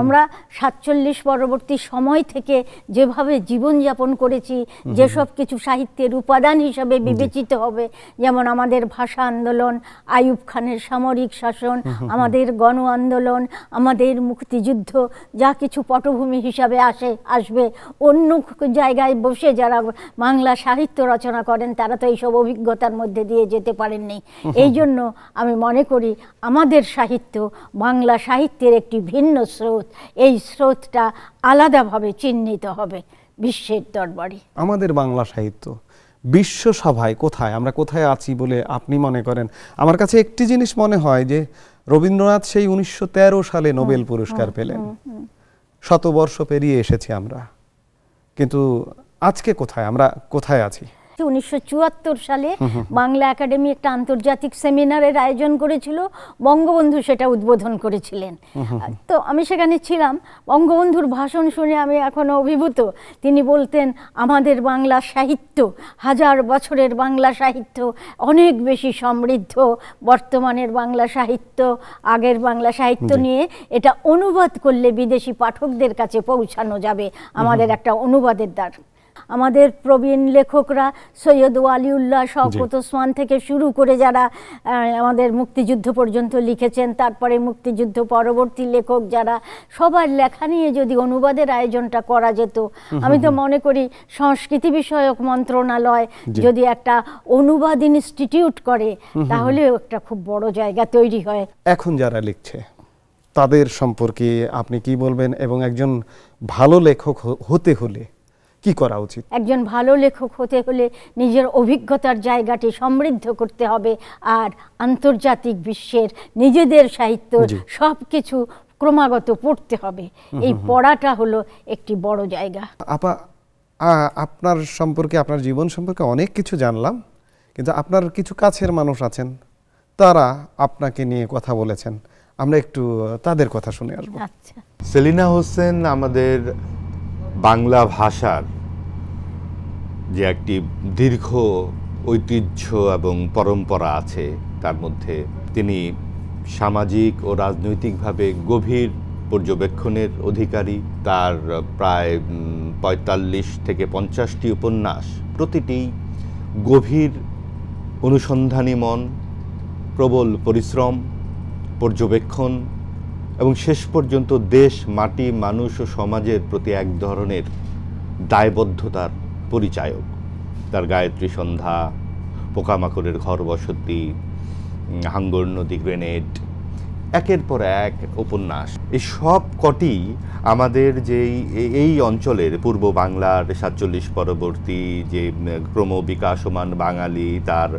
আমরা একচল্লিশ পরবর্তী সময় থেকে যেভাবে জীবনযাপন করেছি যেসব কিছু সাহিত্যের উপাদান হিসাবে বিবেচিত হবে যেমন আমাদের ভাষা আন্দোলন আয়ুব খানের সামরিক শাসন আমাদের গণ আন্দোলন আমাদের মুক্তিযুদ্ধ যা কিছু পটভূমি হিসাবে আসে আসবে অন্য জায়গায় বসে যারা বাংলা সাহিত্য রচনা করেন তারা তো এইসব অভিজ্ঞতার মধ্যে দিয়ে যেতে পারেননি এই জন্য আমি মনে করি আমাদের সাহিত্য বাংলা সাহিত্যের একটি ভিন্ন স্রোত এই স্রোত জগৎটা আলাদাভাবে চিহ্নিত হবে বিশ্বের দরবারে আমাদের বাংলা সাহিত্য বিশ্বসভায় কোথায় আমরা কোথায় আছি বলে আপনি মনে করেন আমার কাছে একটি জিনিস মনে হয় যে রবীন্দ্রনাথ সেই উনিশশো সালে নোবেল পুরস্কার পেলেন শতবর্ষ পেরিয়ে এসেছি আমরা কিন্তু আজকে কোথায় আমরা কোথায় আছি উনিশশো সালে বাংলা একাডেমি একটা আন্তর্জাতিক সেমিনারের আয়োজন করেছিল বঙ্গবন্ধু সেটা উদ্বোধন করেছিলেন তো আমি সেখানে ছিলাম বঙ্গবন্ধুর ভাষণ শুনে আমি এখনও অভিভূত তিনি বলতেন আমাদের বাংলা সাহিত্য হাজার বছরের বাংলা সাহিত্য অনেক বেশি সমৃদ্ধ বর্তমানের বাংলা সাহিত্য আগের বাংলা সাহিত্য নিয়ে এটা অনুবাদ করলে বিদেশি পাঠকদের কাছে পৌঁছানো যাবে আমাদের একটা অনুবাদের দ্বার আমাদের প্রবীণ লেখকরা সৈয়দ ওয়ালিউল্লাহ শওকত ওসমান থেকে শুরু করে যারা আমাদের মুক্তিযুদ্ধ পর্যন্ত লিখেছেন তারপরে মুক্তিযুদ্ধ পরবর্তী লেখক যারা সবার লেখা নিয়ে যদি অনুবাদের আয়োজনটা করা যেত আমি তো মনে করি সংস্কৃতি বিষয়ক মন্ত্রণালয় যদি একটা অনুবাদ ইনস্টিটিউট করে তাহলেও একটা খুব বড় জায়গা তৈরি হয় এখন যারা লিখছে তাদের সম্পর্কে আপনি কি বলবেন এবং একজন ভালো লেখক হতে হলে কি করা উচিত একজন ভালো লেখক হতে হলে নিজের অভিজ্ঞতার জায়গাটি সমৃদ্ধ করতে হবে আর আন্তর্জাতিক বিশ্বের নিজেদের সাহিত্য সব কিছু ক্রমাগত পড়তে হবে এই পড়াটা হলো একটি বড় জায়গা আপা আপনার সম্পর্কে আপনার জীবন সম্পর্কে অনেক কিছু জানলাম কিন্তু আপনার কিছু কাছের মানুষ আছেন তারা আপনাকে নিয়ে কথা বলেছেন আমরা একটু তাদের কথা শুনে আসবো আচ্ছা সেলিনা হোসেন আমাদের বাংলা ভাষার যে একটি দীর্ঘ ঐতিহ্য এবং পরম্পরা আছে তার মধ্যে তিনি সামাজিক ও রাজনৈতিকভাবে গভীর পর্যবেক্ষণের অধিকারী তার প্রায় পঁয়তাল্লিশ থেকে পঞ্চাশটি উপন্যাস প্রতিটি গভীর অনুসন্ধানী মন প্রবল পরিশ্রম পর্যবেক্ষণ এবং শেষ পর্যন্ত দেশ মাটি মানুষ ও সমাজের প্রতি এক ধরনের দায়বদ্ধতার পরিচায়ক তার গায়ত্রী সন্ধ্যা পোকামাকড়ের ঘর বসতি হাঙ্গর নদী গ্রেনেড একের পর এক উপন্যাস এই সব কটি আমাদের যেই এই অঞ্চলের পূর্ব বাংলার সাতচল্লিশ পরবর্তী যে ক্রমবিকাশমান বাঙালি তার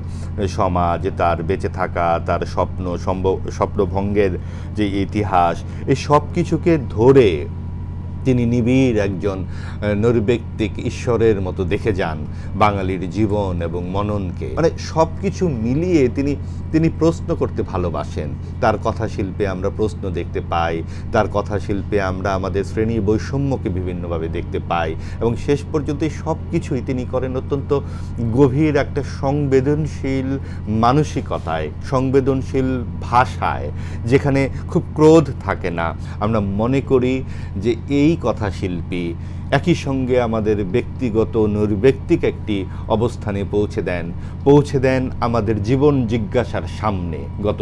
সমাজ তার বেঁচে থাকা তার স্বপ্ন সম্ভব স্বপ্নভঙ্গের যে ইতিহাস এই সব কিছুকে ধরে তিনি নিবিড় একজন নৈর্ব্যক্তিক ঈশ্বরের মতো দেখে যান বাঙালির জীবন এবং মননকে মানে সব কিছু মিলিয়ে তিনি তিনি প্রশ্ন করতে ভালোবাসেন তার কথা শিল্পে আমরা প্রশ্ন দেখতে পাই তার কথা শিল্পে আমরা আমাদের শ্রেণী বৈষম্যকে বিভিন্নভাবে দেখতে পাই এবং শেষ পর্যন্ত সব কিছুই তিনি করেন অত্যন্ত গভীর একটা সংবেদনশীল মানসিকতায় সংবেদনশীল ভাষায় যেখানে খুব ক্রোধ থাকে না আমরা মনে করি যে এই কথাশিল্পী একই সঙ্গে আমাদের ব্যক্তিগত নৈর্ব্যক্তিক একটি অবস্থানে পৌঁছে দেন পৌঁছে দেন আমাদের জীবন জিজ্ঞাসার সামনে গত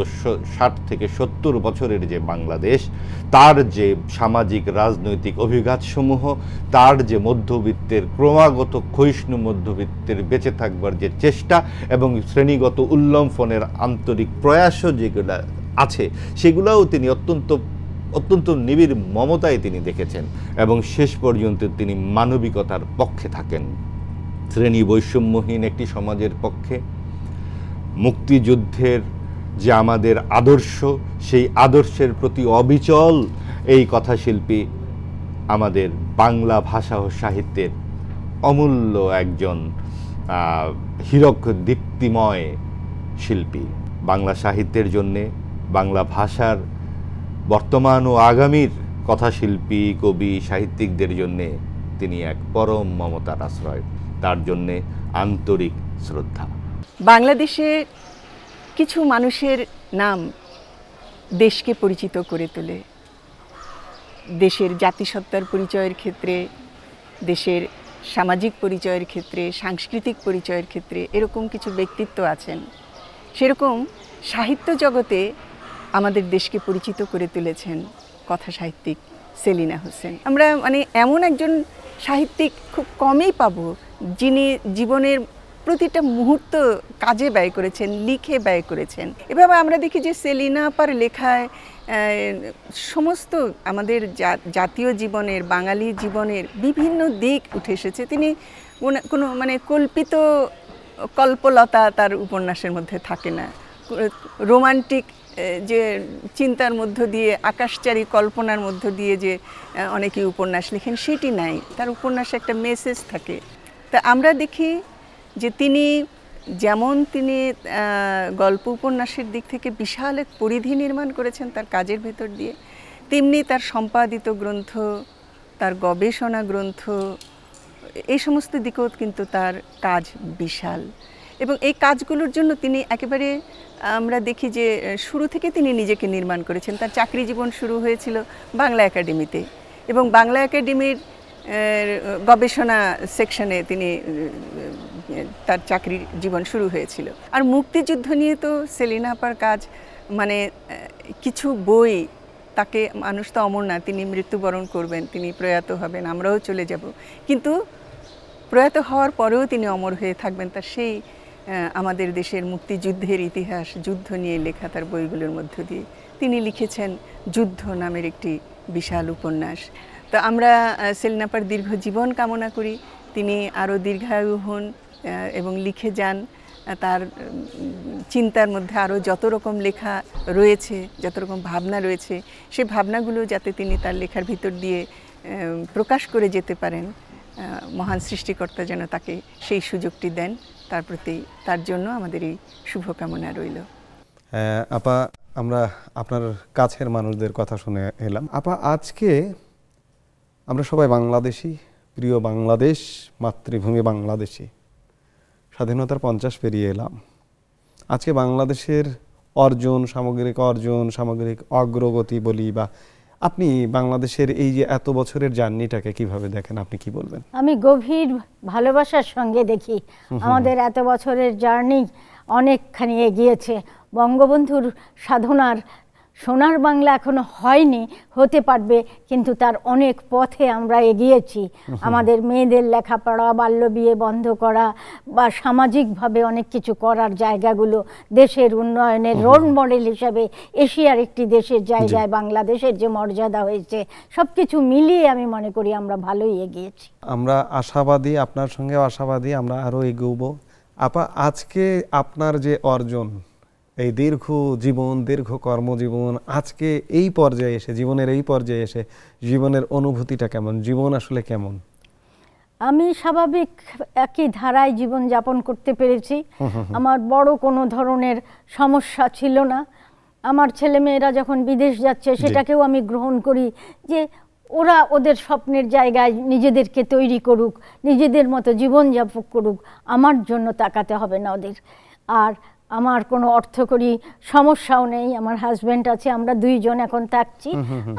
ষাট থেকে সত্তর বছরের যে বাংলাদেশ তার যে সামাজিক রাজনৈতিক অভিঘাতসমূহ তার যে মধ্যবিত্তের ক্রমাগত ক্ষয়িষ্ণু মধ্যবিত্তের বেঁচে থাকবার যে চেষ্টা এবং শ্রেণীগত উল্লম্ফনের আন্তরিক প্রয়াসও যেগুলো আছে সেগুলোও তিনি অত্যন্ত অত্যন্ত নিবিড় মমতায় তিনি দেখেছেন এবং শেষ পর্যন্ত তিনি মানবিকতার পক্ষে থাকেন শ্রেণী বৈষম্যহীন একটি সমাজের পক্ষে মুক্তিযুদ্ধের যে আমাদের আদর্শ সেই আদর্শের প্রতি অবিচল এই কথাশিল্পী আমাদের বাংলা ভাষা ও সাহিত্যের অমূল্য একজন হীরক দীপ্তিময় শিল্পী বাংলা সাহিত্যের জন্যে বাংলা ভাষার বর্তমান ও আগামীর কথাশিল্পী কবি সাহিত্যিকদের জন্যে তিনি এক পরম মমতার আশ্রয় তার জন্যে আন্তরিক শ্রদ্ধা বাংলাদেশে কিছু মানুষের নাম দেশকে পরিচিত করে তোলে দেশের জাতিসত্তার পরিচয়ের ক্ষেত্রে দেশের সামাজিক পরিচয়ের ক্ষেত্রে সাংস্কৃতিক পরিচয়ের ক্ষেত্রে এরকম কিছু ব্যক্তিত্ব আছেন সেরকম সাহিত্য জগতে আমাদের দেশকে পরিচিত করে তুলেছেন কথা সাহিত্যিক সেলিনা হোসেন আমরা মানে এমন একজন সাহিত্যিক খুব কমই পাব যিনি জীবনের প্রতিটা মুহূর্ত কাজে ব্যয় করেছেন লিখে ব্যয় করেছেন এভাবে আমরা দেখি যে সেলিনা পার লেখায় সমস্ত আমাদের জাতীয় জীবনের বাঙালি জীবনের বিভিন্ন দিক উঠে এসেছে তিনি কোনো মানে কল্পিত কল্পলতা তার উপন্যাসের মধ্যে থাকে না রোমান্টিক যে চিন্তার মধ্য দিয়ে আকাশচারী কল্পনার মধ্য দিয়ে যে অনেকে উপন্যাস লিখেন সেটি নাই তার উপন্যাসে একটা মেসেজ থাকে তা আমরা দেখি যে তিনি যেমন তিনি গল্প উপন্যাসের দিক থেকে বিশাল এক পরিধি নির্মাণ করেছেন তার কাজের ভেতর দিয়ে তেমনি তার সম্পাদিত গ্রন্থ তার গবেষণা গ্রন্থ এই সমস্ত দিকেও কিন্তু তার কাজ বিশাল এবং এই কাজগুলোর জন্য তিনি একেবারে আমরা দেখি যে শুরু থেকে তিনি নিজেকে নির্মাণ করেছেন তার চাকরি জীবন শুরু হয়েছিল বাংলা একাডেমিতে এবং বাংলা একাডেমির গবেষণা সেকশনে তিনি তার চাকরির জীবন শুরু হয়েছিল আর মুক্তিযুদ্ধ নিয়ে তো সেলিনা আপার কাজ মানে কিছু বই তাকে মানুষ তো অমর না তিনি মৃত্যুবরণ করবেন তিনি প্রয়াত হবেন আমরাও চলে যাব কিন্তু প্রয়াত হওয়ার পরেও তিনি অমর হয়ে থাকবেন তার সেই আমাদের দেশের মুক্তিযুদ্ধের ইতিহাস যুদ্ধ নিয়ে লেখা তার বইগুলোর মধ্য দিয়ে তিনি লিখেছেন যুদ্ধ নামের একটি বিশাল উপন্যাস তো আমরা সেলনাপার দীর্ঘ জীবন কামনা করি তিনি আরও দীর্ঘায়ু হন এবং লিখে যান তার চিন্তার মধ্যে আরও যত রকম লেখা রয়েছে যত রকম ভাবনা রয়েছে সে ভাবনাগুলো যাতে তিনি তার লেখার ভিতর দিয়ে প্রকাশ করে যেতে পারেন মহান সৃষ্টিকর্তা যেন তাকে সেই সুযোগটি দেন তার প্রতি তার জন্য আমাদের এই শুভকামনা রইল আপা আমরা আপনার কাছের মানুষদের কথা শুনে এলাম আপা আজকে আমরা সবাই বাংলাদেশি প্রিয় বাংলাদেশ মাতৃভূমি বাংলাদেশি স্বাধীনতার পঞ্চাশ পেরিয়ে এলাম আজকে বাংলাদেশের অর্জন সামগ্রিক অর্জন সামগ্রিক অগ্রগতি বলি বা আপনি বাংলাদেশের এই যে এত বছরের জার্নিটাকে কিভাবে দেখেন আপনি কি বলবেন আমি গভীর ভালোবাসার সঙ্গে দেখি আমাদের এত বছরের জার্নি অনেকখানি এগিয়েছে বঙ্গবন্ধুর সাধনার সোনার বাংলা এখনো হয়নি হতে পারবে কিন্তু তার অনেক পথে আমরা এগিয়েছি আমাদের মেয়েদের লেখাপড়া বাল্য বিয়ে বন্ধ করা বা সামাজিকভাবে অনেক কিছু করার জায়গাগুলো দেশের উন্নয়নের রোল মডেল হিসাবে এশিয়ার একটি দেশের জায়গায় বাংলাদেশের যে মর্যাদা হয়েছে সব কিছু মিলিয়ে আমি মনে করি আমরা ভালোই এগিয়েছি আমরা আশাবাদী আপনার সঙ্গে আশাবাদী আমরা আরও এগোবো আপা আজকে আপনার যে অর্জন এই দীর্ঘ জীবন দীর্ঘ কর্মজীবন আজকে এই পর্যায়ে এসে জীবনের এই পর্যায়ে এসে জীবনের অনুভূতিটা কেমন জীবন আসলে কেমন আমি স্বাভাবিক একই ধারায় জীবন যাপন করতে পেরেছি আমার বড় কোনো ধরনের সমস্যা ছিল না আমার ছেলে মেয়েরা যখন বিদেশ যাচ্ছে সেটাকেও আমি গ্রহণ করি যে ওরা ওদের স্বপ্নের জায়গায় নিজেদেরকে তৈরি করুক নিজেদের মতো জীবন যাপন করুক আমার জন্য তাকাতে হবে না ওদের আর আমার কোনো অর্থকরী সমস্যাও নেই আমার হাজব্যান্ড আছে আমরা দুইজন এখন থাকছি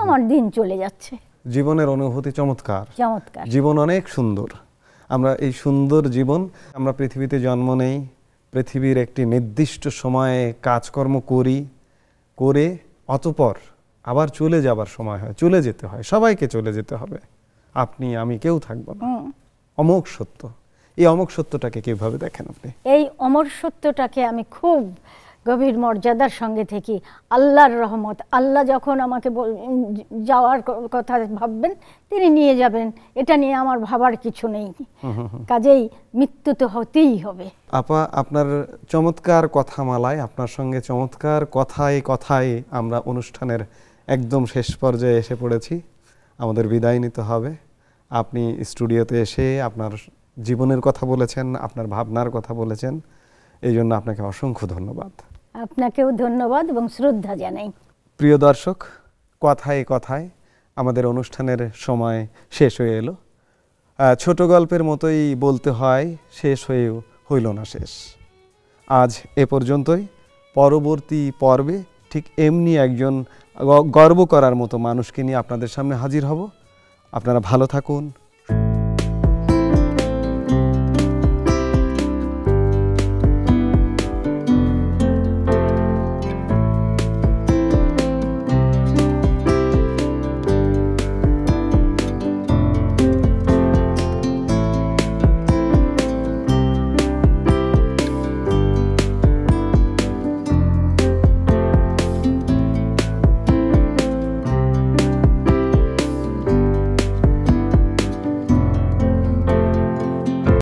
আমার দিন চলে যাচ্ছে জীবনের অনুভূতি চমৎকার চমৎকার জীবন অনেক সুন্দর আমরা এই সুন্দর জীবন আমরা পৃথিবীতে জন্ম নেই পৃথিবীর একটি নির্দিষ্ট সময়ে কাজকর্ম করি করে অতপর আবার চলে যাবার সময় হয় চলে যেতে হয় সবাইকে চলে যেতে হবে আপনি আমি কেউ থাকবো না অমোক সত্য এই অমর সত্যটাকে কিভাবে দেখেন আপনি এই অমর সত্যটাকে আমি খুব গভীর মর্যাদার সঙ্গে থেকে আল্লাহর রহমত আল্লাহ যখন আমাকে যাওয়ার কথা ভাববেন তিনি নিয়ে যাবেন এটা নিয়ে আমার ভাবার কিছু নেই কাজেই মৃত্যু তো হতেই হবে আপা আপনার চমৎকার কথামালায় আপনার সঙ্গে চমৎকার কথায় কথায় আমরা অনুষ্ঠানের একদম শেষ পর্যায়ে এসে পড়েছি আমাদের বিদায় নিতে হবে আপনি স্টুডিওতে এসে আপনার জীবনের কথা বলেছেন আপনার ভাবনার কথা বলেছেন এই জন্য আপনাকে অসংখ্য ধন্যবাদ আপনাকেও ধন্যবাদ এবং শ্রদ্ধা জানাই প্রিয় দর্শক কথায় কথায় আমাদের অনুষ্ঠানের সময় শেষ হয়ে এলো ছোট গল্পের মতোই বলতে হয় শেষ হয়েও হইল না শেষ আজ এ পর্যন্তই পরবর্তী পর্বে ঠিক এমনি একজন গর্ব করার মতো মানুষকে নিয়ে আপনাদের সামনে হাজির হব আপনারা ভালো থাকুন